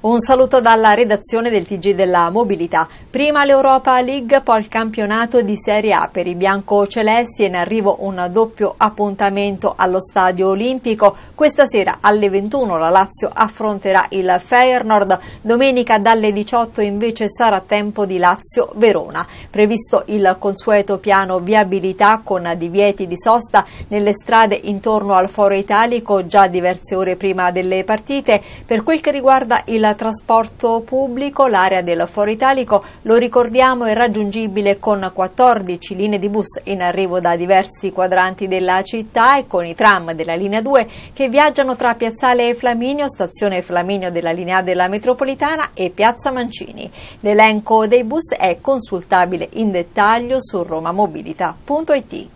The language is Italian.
Un saluto dalla redazione del Tg della Mobilità. Prima l'Europa League, poi il campionato di Serie A per i biancocelesti in arrivo un doppio appuntamento allo Stadio Olimpico. Questa sera alle 21 la Lazio affronterà il Feyenoord, domenica dalle 18 invece sarà tempo di Lazio-Verona. Previsto il consueto piano viabilità con divieti di sosta nelle strade intorno al Foro Italico già diverse ore prima delle partite. Per quel che riguarda il trasporto pubblico, l'area del Foro Italico lo ricordiamo è raggiungibile con 14 linee di bus in arrivo da diversi quadranti della città e con i tram della linea 2 che viaggiano tra Piazzale e Flaminio, stazione Flaminio della linea della metropolitana e Piazza Mancini. L'elenco dei bus è consultabile in dettaglio su romamobilità.it.